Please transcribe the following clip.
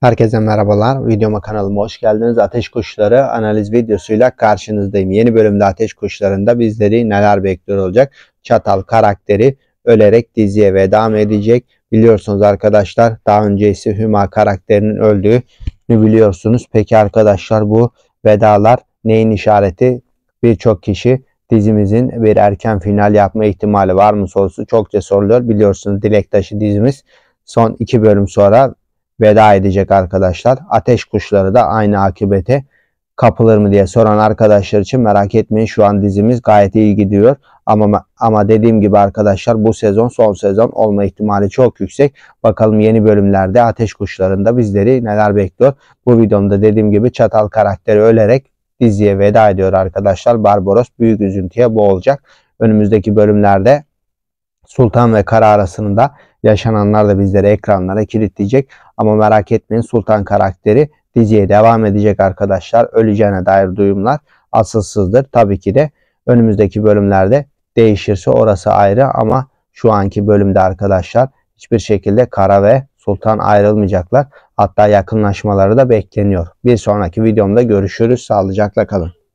Herkese merhabalar. Videoma kanalıma hoş geldiniz. Ateş kuşları analiz videosuyla karşınızdayım. Yeni bölümde ateş kuşlarında bizleri neler bekliyor olacak? Çatal karakteri ölerek diziye veda mı edecek? Biliyorsunuz arkadaşlar daha önce ise Hüma karakterinin öldüğünü biliyorsunuz. Peki arkadaşlar bu vedalar neyin işareti? Birçok kişi dizimizin bir erken final yapma ihtimali var mı sorusu çokça soruluyor. Biliyorsunuz Dilektaş'ı dizimiz son iki bölüm sonra veda edecek arkadaşlar. Ateş kuşları da aynı akibete kapılır mı diye soran arkadaşlar için merak etmeyin. Şu an dizimiz gayet iyi gidiyor. Ama ama dediğim gibi arkadaşlar bu sezon son sezon olma ihtimali çok yüksek. Bakalım yeni bölümlerde Ateş Kuşları'nda bizleri neler bekliyor. Bu videomda dediğim gibi çatal karakteri ölerek diziye veda ediyor arkadaşlar. Barbaros büyük üzüntüye boğulacak. Önümüzdeki bölümlerde Sultan ve Kara arasında yaşananlar da bizleri ekranlara kilitleyecek. Ama merak etmeyin Sultan karakteri diziye devam edecek arkadaşlar. Öleceğine dair duyumlar asılsızdır. Tabii ki de önümüzdeki bölümlerde değişirse orası ayrı ama şu anki bölümde arkadaşlar hiçbir şekilde Kara ve Sultan ayrılmayacaklar. Hatta yakınlaşmaları da bekleniyor. Bir sonraki videomda görüşürüz. Sağlıcakla kalın.